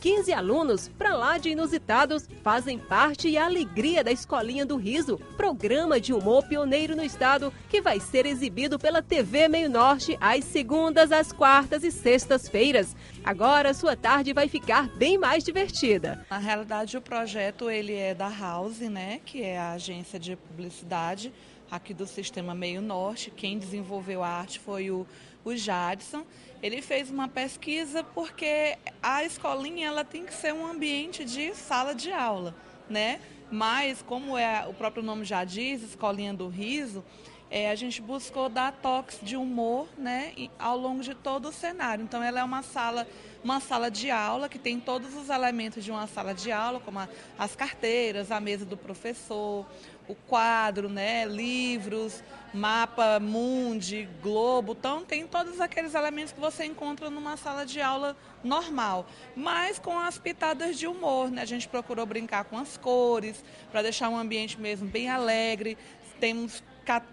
15 alunos, para lá de inusitados, fazem parte e alegria da Escolinha do Riso, programa de humor pioneiro no estado, que vai ser exibido pela TV Meio Norte às segundas, às quartas e sextas-feiras. Agora, sua tarde vai ficar bem mais divertida. Na realidade, o projeto ele é da House, né, que é a agência de publicidade aqui do Sistema Meio Norte. Quem desenvolveu a arte foi o o Jadson, ele fez uma pesquisa porque a escolinha ela tem que ser um ambiente de sala de aula, né? Mas como é o próprio nome já diz, escolinha do riso, é, a gente buscou dar toques de humor né, ao longo de todo o cenário. Então ela é uma sala, uma sala de aula que tem todos os elementos de uma sala de aula, como a, as carteiras, a mesa do professor, o quadro, né, livros, mapa mundi, globo, então tem todos aqueles elementos que você encontra numa sala de aula normal, mas com as pitadas de humor, né? A gente procurou brincar com as cores para deixar um ambiente mesmo bem alegre. Temos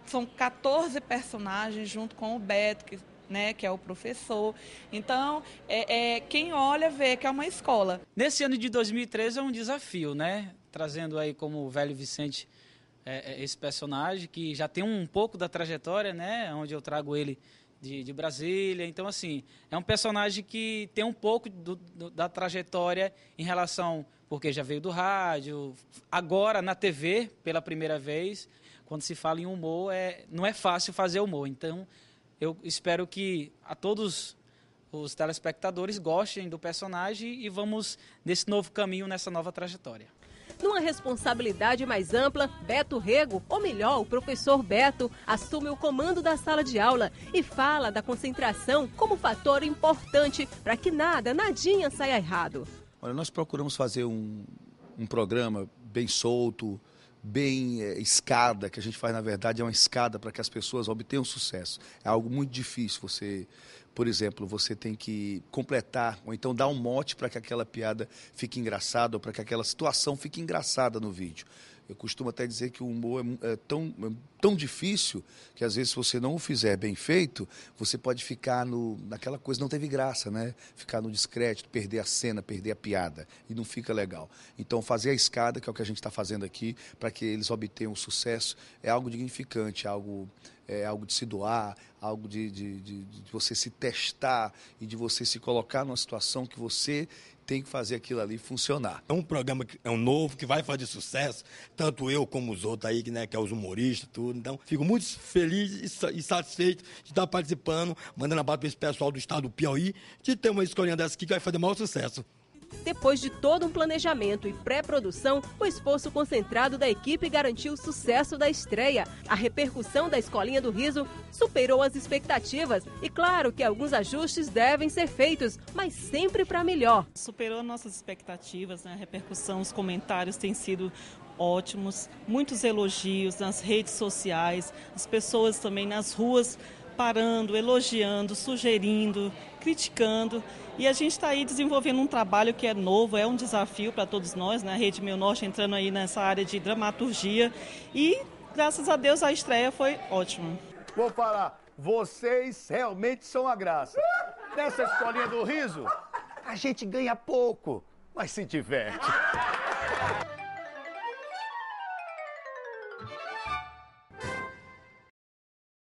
são 14 personagens junto com o Beto, que, né, que é o professor. Então, é, é, quem olha vê que é uma escola. Nesse ano de 2013 é um desafio, né? Trazendo aí como o velho Vicente é, é, esse personagem que já tem um pouco da trajetória, né? Onde eu trago ele de, de, Brasília. Então, assim, é um personagem que tem um pouco do, do, da trajetória em relação. Porque já veio do rádio, agora na TV pela primeira vez. Quando se fala em humor, é, não é fácil fazer humor. Então, eu espero que a todos os telespectadores gostem do personagem e vamos nesse novo caminho, nessa nova trajetória. Numa responsabilidade mais ampla, Beto Rego, ou melhor, o professor Beto, assume o comando da sala de aula e fala da concentração como fator importante para que nada, nadinha saia errado. Olha, nós procuramos fazer um, um programa bem solto, bem é, escada, que a gente faz na verdade é uma escada para que as pessoas obtenham sucesso. É algo muito difícil você, por exemplo, você tem que completar ou então dar um mote para que aquela piada fique engraçada ou para que aquela situação fique engraçada no vídeo. Eu costumo até dizer que o humor é, é, tão, é tão difícil que às vezes se você não o fizer bem feito, você pode ficar no, naquela coisa não teve graça, né? Ficar no descrédito, perder a cena, perder a piada e não fica legal. Então fazer a escada, que é o que a gente está fazendo aqui, para que eles obtenham sucesso, é algo dignificante, é algo é algo de se doar, algo de, de, de, de, você se testar e de você se colocar numa situação que você tem que fazer aquilo ali funcionar. É um programa que é um novo, que vai fazer sucesso, tanto eu como os outros aí, né, que é os humoristas, tudo. Então, fico muito feliz e, satisfeito de estar participando, mandando abraço para esse pessoal do estado do Piauí, de ter uma escolinha dessa aqui que vai fazer maior sucesso. Depois de todo um planejamento e pré-produção, o esforço concentrado da equipe garantiu o sucesso da estreia. A repercussão da Escolinha do Riso superou as expectativas e claro que alguns ajustes devem ser feitos, mas sempre para melhor. Superou nossas expectativas, né? a repercussão, os comentários têm sido ótimos, muitos elogios nas redes sociais, as pessoas também nas ruas parando, elogiando, sugerindo, criticando. E a gente está aí desenvolvendo um trabalho que é novo, é um desafio para todos nós, né? Rede Meu Norte entrando aí nessa área de dramaturgia. E graças a Deus a estreia foi ótima. Vou falar, vocês realmente são a graça. Nessa escolinha do riso, a gente ganha pouco, mas se diverte.